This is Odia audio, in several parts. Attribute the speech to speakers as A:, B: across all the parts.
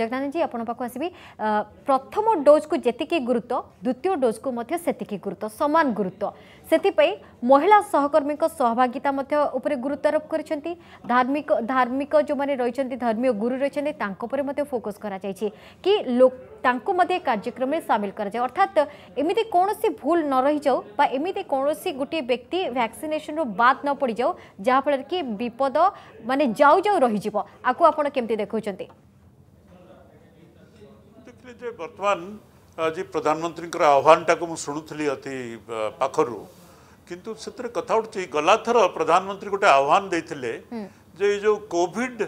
A: ଜଗନ୍ନାଥ ଜୀ ଆପଣଙ୍କ ପାଖକୁ ଆସିବି ପ୍ରଥମ ଡୋଜ୍କୁ ଯେତିକି ଗୁରୁତ୍ୱ ଦ୍ୱିତୀୟ ଡୋଜ୍କୁ ମଧ୍ୟ ସେତିକି ଗୁରୁତ୍ୱ ସମାନ ଗୁରୁତ୍ୱ ସେଥିପାଇଁ ମହିଳା ସହକର୍ମୀଙ୍କ ସହଭାଗିତା ମଧ୍ୟ ଉପରେ ଗୁରୁତ୍ୱାରୋପ କରିଛନ୍ତି ଧାର୍ମିକ ଧାର୍ମିକ ଯେଉଁମାନେ ରହିଛନ୍ତି ଧର୍ମୀୟ ଗୁରୁ ରହିଛନ୍ତି ତାଙ୍କ ଉପରେ ମଧ୍ୟ ଫୋକସ୍ କରାଯାଇଛି କି ତାଙ୍କୁ ମଧ୍ୟ କାର୍ଯ୍ୟକ୍ରମରେ ସାମିଲ କରାଯାଏ ଅର୍ଥାତ୍ ଏମିତି କୌଣସି ଭୁଲ ନ ରହିଯାଉ ବା ଏମିତି କୌଣସି ଗୋଟିଏ ବ୍ୟକ୍ତି ଭ୍ୟାକ୍ସିନେସନ୍ରୁ ବାଦ୍ ନ ପଡ଼ିଯାଉ ଯାହାଫଳରେ କି ବିପଦ ମାନେ ଯାଉ ଯାଉ ରହିଯିବ ଆକୁ ଆପଣ କେମିତି ଦେଖାଉଛନ୍ତି
B: ଯେ ବର୍ତ୍ତମାନ ଆଜି ପ୍ରଧାନମନ୍ତ୍ରୀଙ୍କର ଆହ୍ୱାନଟାକୁ ମୁଁ ଶୁଣୁଥିଲି ଅତି ପାଖରୁ କିନ୍ତୁ ସେଥିରେ କଥା ଉଠୁଛି ଗଲାଥର ପ୍ରଧାନମନ୍ତ୍ରୀ ଗୋଟେ ଆହ୍ୱାନ ଦେଇଥିଲେ ଯେ ଏଇ ଯେଉଁ କୋଭିଡ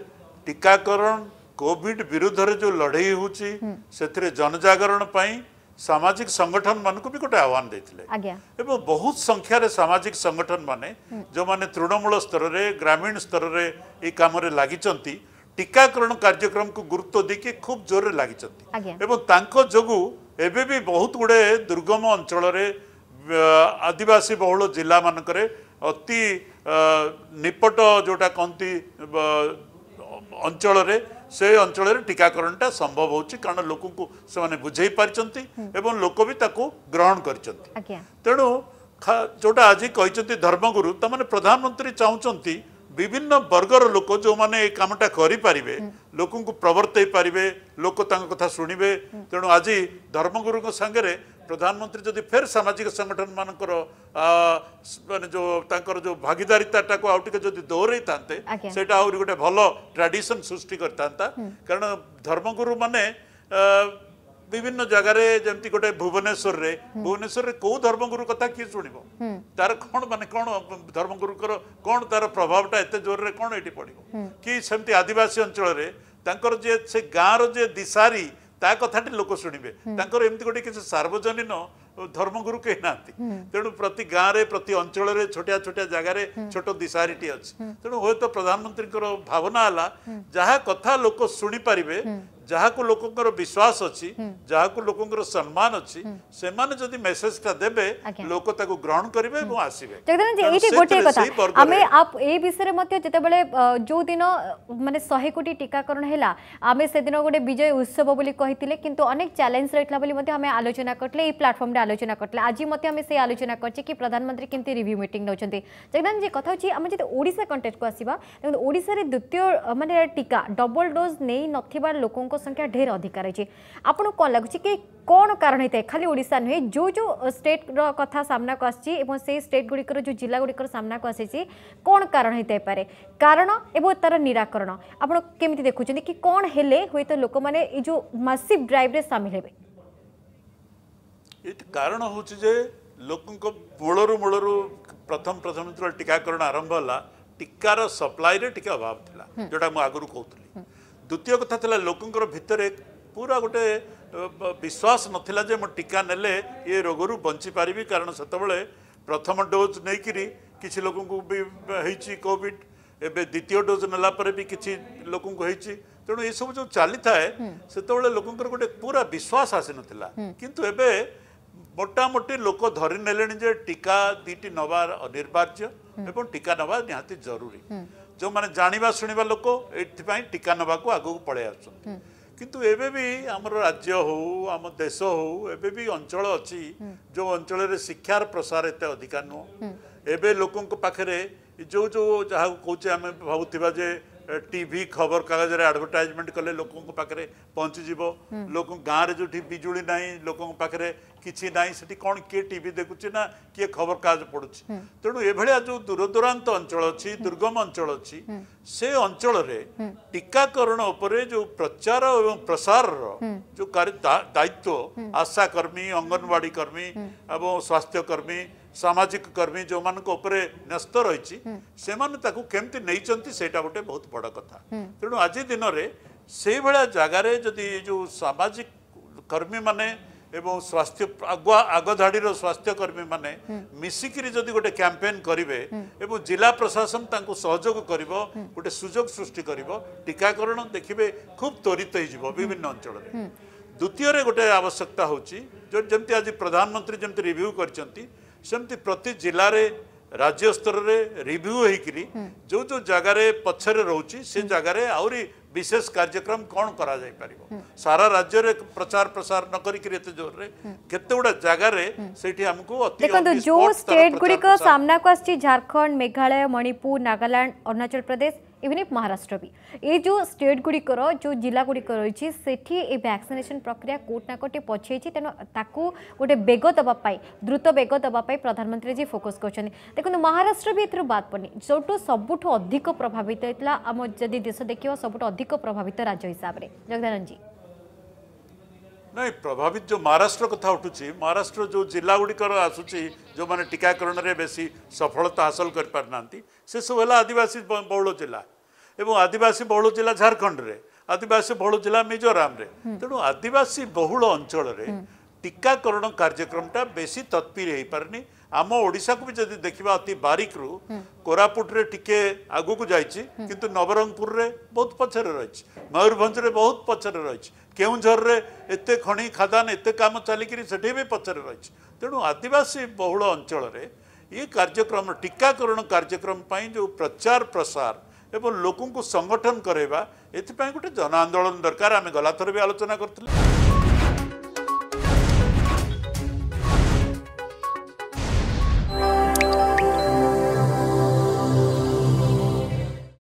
B: ଟିକାକରଣ କୋଭିଡ ବିରୁଦ୍ଧରେ ଯେଉଁ ଲଢ଼େଇ ହେଉଛି ସେଥିରେ ଜନଜାଗରଣ ପାଇଁ ସାମାଜିକ ସଂଗଠନ ମାନଙ୍କୁ ବି ଗୋଟେ ଆହ୍ୱାନ ଦେଇଥିଲେ ଏବଂ ବହୁତ ସଂଖ୍ୟାରେ ସାମାଜିକ ସଂଗଠନ ମାନେ ଯେଉଁମାନେ ତୃଣମୂଳ ସ୍ତରରେ ଗ୍ରାମୀଣ ସ୍ତରରେ ଏଇ କାମରେ ଲାଗିଛନ୍ତି ଟିକାକରଣ କାର୍ଯ୍ୟକ୍ରମକୁ ଗୁରୁତ୍ୱ ଦେଇକି ଖୁବ୍ ଜୋରରେ ଲାଗିଛନ୍ତି ଏବଂ ତାଙ୍କ ଯୋଗୁଁ ଏବେ ବି ବହୁତ ଗୁଡ଼ିଏ ଦୁର୍ଗମ ଅଞ୍ଚଳରେ ଆଦିବାସୀ ବହୁଳ ଜିଲ୍ଲାମାନଙ୍କରେ ଅତି ନିପଟ ଯେଉଁଟା କହନ୍ତି ଅଞ୍ଚଳରେ ସେ ଅଞ୍ଚଳରେ ଟିକାକରଣଟା ସମ୍ଭବ ହେଉଛି କାରଣ ଲୋକଙ୍କୁ ସେମାନେ ବୁଝେଇ ପାରିଛନ୍ତି ଏବଂ ଲୋକ ବି ତାକୁ ଗ୍ରହଣ କରିଛନ୍ତି ତେଣୁ ଯେଉଁଟା ଆଜି କହିଛନ୍ତି ଧର୍ମଗୁରୁ ତାମାନେ ପ୍ରଧାନମନ୍ତ୍ରୀ ଚାହୁଁଛନ୍ତି ବିଭିନ୍ନ ବର୍ଗର ଲୋକ ଯେଉଁମାନେ ଏ କାମଟା କରିପାରିବେ ଲୋକଙ୍କୁ ପ୍ରବର୍ତ୍ତାଇ ପାରିବେ ଲୋକ ତାଙ୍କ କଥା ଶୁଣିବେ ତେଣୁ ଆଜି ଧର୍ମଗୁରୁଙ୍କ ସାଙ୍ଗରେ ପ୍ରଧାନମନ୍ତ୍ରୀ ଯଦି ଫେର ସାମାଜିକ ସଂଗଠନ ମାନଙ୍କର ମାନେ ଯୋଉ ତାଙ୍କର ଯୋଉ ଭାଗିଦାରିତାଟାକୁ ଆଉ ଟିକେ ଯଦି ଦୌଡ଼େଇଥାନ୍ତେ ସେଇଟା ଆହୁରି ଗୋଟେ ଭଲ ଟ୍ରାଡିସନ୍ ସୃଷ୍ଟି କରିଥାନ୍ତା କାରଣ ଧର୍ମଗୁରୁ ମାନେ विभिन्न जगार जमी गोटे भुवनेश्वर से भुवनेश्वर से कौ धर्मगुरु कथा किए शुण हम्म। तार कौन मान कौन धर्मगुरु कौन तार प्रभाव जोर से कौन ये पड़ो हम्म। कि सेमती आदिवासी अंचल जे से गाँव रे दिशारी ता लोक शुणे हम्म। एमती गोटे किसी सार्वजन धर्मगुरु कहीं ना तेणु प्रति गाँव में प्रति अंचल छोटिया छोटिया जगार छोट दिशारी टी अच्छी तेणु हूं तो प्रधानमंत्री भावना है जहाँ कथा लोक शुणी जहाँ को लोक विश्वास अच्छी जहाँ को लोक सम्मान अच्छी हम्म। से मेसेज टा दे लोक ग्रहण करेंगे हम्म।
A: जो दिन मानते शहे कोटी टीकाकरण है दिन गोटे विजय उत्सव कि अनेक चैलेंज रही आलोचना करते प्लाटफर्म आलोचना करते आज से आलोचना करे प्रधानमंत्री कमी रिव्यू मीट नौते जगदान जी कथ कंटेक्ट को आसवा ओडार मानते टीका डबल डोज नहीं नोक संख्या ढेर अधिक रही आपको कौन लगुच कि कौन कारण होता है खाली ओडा नुहे जो जो स्टेट कथा सामना को आसी से स्टेट गुड़िकर जो जिला गुड़िकर सामना को आसी कौन कारण होता है कारण एवं तार निराकरण आपड़ केमी देखुं कि कौन हेले हुए तो लोक मैंने जो मासीव ड्राइव सामिल हे
B: कारण हूँ जे लोक मूलर मूलर प्रथम प्रथम जो टीकाकरण आरंभ है टीकार सप्लाय रे टी अभाव था हम्म। जोटा मुझे आगुरी कहती हम्म। ଦ୍ୱିତୀୟ କଥା ଥିଲା ଲୋକଙ୍କର ଭିତରେ ପୁରା ଗୋଟେ ବିଶ୍ୱାସ ନଥିଲା ଯେ ମୁଁ ଟୀକା ନେଲେ ଏ ରୋଗରୁ ବଞ୍ଚିପାରିବି କାରଣ ସେତେବେଳେ ପ୍ରଥମ ଡୋଜ୍ ନେଇକିରି କିଛି ଲୋକଙ୍କୁ ବି ହେଇଛି କୋଭିଡ଼ ଏବେ ଦ୍ୱିତୀୟ ଡୋଜ୍ ନେଲା ପରେ ବି କିଛି ଲୋକଙ୍କୁ ହେଇଛି ତେଣୁ ଏସବୁ ଯେଉଁ ଚାଲିଥାଏ ସେତେବେଳେ ଲୋକଙ୍କର ଗୋଟେ ପୁରା ବିଶ୍ୱାସ ଆସିନଥିଲା କିନ୍ତୁ ଏବେ মোটামুটি লোক ধরি নেলে যে টিকা দুইটি নেওয়া অনিবার্য এবং টিকা নেওয়া নিহতি জরুরি ଯେଉଁ ମାନେ ଜାଣିବା ଶୁଣିବା ଲୋକ ଏଥିପାଇଁ ଟୀକା ନେବାକୁ ଆଗକୁ ପଳେଇ ଆସୁଛନ୍ତି କିନ୍ତୁ ଏବେ ବି ଆମର ରାଜ୍ୟ ହଉ ଆମ ଦେଶ ହଉ ଏବେ ବି ଅଞ୍ଚଳ ଅଛି ଯେଉଁ ଅଞ୍ଚଳରେ ଶିକ୍ଷାର ପ୍ରସାର ଏତେ ଅଧିକା ନୁହଁ ଏବେ ଲୋକଙ୍କ ପାଖରେ ଯେଉଁ ଯେଉଁ ଯାହାକୁ କହୁଛେ ଆମେ ଭାବୁଥିବା ଯେ ଟିଭି ଖବରକାଗଜରେ ଆଡ଼ଭର୍ଟାଇଜମେଣ୍ଟ କଲେ ଲୋକଙ୍କ ପାଖରେ ପହଞ୍ଚିଯିବ ଲୋକ ଗାଁରେ ଯେଉଁଠି ବିଜୁଳି ନାହିଁ ଲୋକଙ୍କ ପାଖରେ କିଛି ନାହିଁ ସେଠି କ'ଣ କିଏ ଟିଭି ଦେଖୁଛି ନା କିଏ ଖବରକାଗଜ ପଢୁଛି ତେଣୁ ଏଭଳିଆ ଯେଉଁ ଦୂରଦୂରାନ୍ତ ଅଞ୍ଚଳ ଅଛି ଦୁର୍ଗମ ଅଞ୍ଚଳ ଅଛି ସେ ଅଞ୍ଚଳରେ ଟିକାକରଣ ଉପରେ ଯେଉଁ ପ୍ରଚାର ଏବଂ ପ୍ରସାରର ଯେଉଁ ଦାୟିତ୍ୱ ଆଶାକର୍ମୀ ଅଙ୍ଗନବାଡ଼ି କର୍ମୀ ଏବଂ ସ୍ୱାସ୍ଥ୍ୟକର୍ମୀ ସାମାଜିକ କର୍ମୀ ଯେଉଁମାନଙ୍କ ଉପରେ ନ୍ୟସ୍ତ ରହିଛି ସେମାନେ ତାକୁ କେମିତି ନେଇଛନ୍ତି ସେଇଟା ଗୋଟେ ବହୁତ ବଡ଼ କଥା ତେଣୁ ଆଜି ଦିନରେ ସେଇଭଳିଆ ଜାଗାରେ ଯଦି ଯେଉଁ ସାମାଜିକ କର୍ମୀମାନେ ଏବଂ ସ୍ୱାସ୍ଥ୍ୟ ଆଗୁଆ ଆଗଧାଡ଼ିର ସ୍ୱାସ୍ଥ୍ୟ କର୍ମୀମାନେ ମିଶିକିରି ଯଦି ଗୋଟେ କ୍ୟାମ୍ପେନ୍ କରିବେ ଏବଂ ଜିଲ୍ଲା ପ୍ରଶାସନ ତାଙ୍କୁ ସହଯୋଗ କରିବ ଗୋଟେ ସୁଯୋଗ ସୃଷ୍ଟି କରିବ ଟିକାକରଣ ଦେଖିବେ ଖୁବ୍ ତ୍ୱରିତ ହେଇଯିବ ବିଭିନ୍ନ ଅଞ୍ଚଳରେ ଦ୍ୱିତୀୟରେ ଗୋଟେ ଆବଶ୍ୟକତା ହେଉଛି ଯେମିତି ଆଜି ପ୍ରଧାନମନ୍ତ୍ରୀ ଯେମିତି ରିଭ୍ୟୁ କରିଛନ୍ତି ସେମିତି ପ୍ରତି ଜିଲ୍ଲାରେ ରାଜ୍ୟ ସ୍ତରରେ ରିଭ୍ୟୁ ହେଇକିରି ଯେଉଁ ଯେଉଁ ଜାଗାରେ ପଛରେ ରହୁଛି ସେ ଜାଗାରେ ଆହୁରି ବିଶେଷ କାର୍ଯ୍ୟକ୍ରମ କ'ଣ କରାଯାଇପାରିବ ସାରା ରାଜ୍ୟରେ ପ୍ରଚାର ପ୍ରସାର ନ କରିକିରି ଏତେ ଜୋରରେ କେତେଗୁଡ଼ା ଜାଗାରେ ସେଇଠି ଆମକୁ ଦେଖନ୍ତୁ ଯେଉଁ ଷ୍ଟେଟ୍ ଗୁଡ଼ିକ
A: ସାମ୍ନାକୁ ଆସିଛି ଝାଡ଼ଖଣ୍ଡ ମେଘାଳୟ ମଣିପୁର ନାଗାଲାଣ୍ଡ ଅରୁଣାଚଳ ପ୍ରଦେଶ इवन इफ महाराष्ट्र भी ये जो स्टेट गुड़िकर जो जिला गुड़िक रही से भैक्सीनेसन प्रक्रिया कौट ना कौटे पछे तेणु गोटे बेग देवाई द्रुत बेग देवाई प्रधानमंत्री जी फोकस कर देखो महाराष्ट्र भी एथर बाद पड़नी जो सबुठ अधिक प्रभावित होता आम जदि देश देखा सबुठ अधिक प्रभावित राज्य हिसाब से जगदानंद जी
B: ନାଇଁ ପ୍ରଭାବିତ ଯେଉଁ ମହାରାଷ୍ଟ୍ର କଥା ଉଠୁଛି ମହାରାଷ୍ଟ୍ର ଯେଉଁ ଜିଲ୍ଲା ଗୁଡ଼ିକର ଆସୁଛି ଯେଉଁମାନେ ଟୀକାକରଣରେ ବେଶୀ ସଫଳତା ହାସଲ କରିପାରୁନାହାନ୍ତି ସେସବୁ ହେଲା ଆଦିବାସୀ ବହୁଳ ଜିଲ୍ଲା ଏବଂ ଆଦିବାସୀ ବହୁଳ ଜିଲ୍ଲା ଝାଡ଼ଖଣ୍ଡରେ ଆଦିବାସୀ ବହୁଳ ଜିଲ୍ଲା ମିଜୋରାମରେ ତେଣୁ ଆଦିବାସୀ ବହୁଳ ଅଞ୍ଚଳରେ ଟିକାକରଣ କାର୍ଯ୍ୟକ୍ରମଟା ବେଶୀ ତତ୍ପିର ହେଇପାରିନି ଆମ ଓଡ଼ିଶାକୁ ବି ଯଦି ଦେଖିବା ଅତି ବାରିକରୁ କୋରାପୁଟରେ ଟିକେ ଆଗକୁ ଯାଇଛି କିନ୍ତୁ ନବରଙ୍ଗପୁରରେ ବହୁତ ପଛରେ ରହିଛି ମୟୂରଭଞ୍ଜରେ ବହୁତ ପଛରେ ରହିଛି କେଉଁଝରରେ ଏତେ ଖଣି ଖାଦାନ ଏତେ କାମ ଚାଲିକରି ସେଠି ବି ପଛରେ ରହିଛି ତେଣୁ ଆଦିବାସୀ ବହୁଳ ଅଞ୍ଚଳରେ ଏ କାର୍ଯ୍ୟକ୍ରମ ଟିକାକରଣ କାର୍ଯ୍ୟକ୍ରମ ପାଇଁ ଯେଉଁ ପ୍ରଚାର ପ୍ରସାର ଏବଂ ଲୋକଙ୍କୁ ସଂଗଠନ କରାଇବା ଏଥିପାଇଁ ଗୋଟେ ଜନ ଆନ୍ଦୋଳନ ଦରକାର ଆମେ ଗଲାଥର ବି ଆଲୋଚନା କରିଥିଲୁ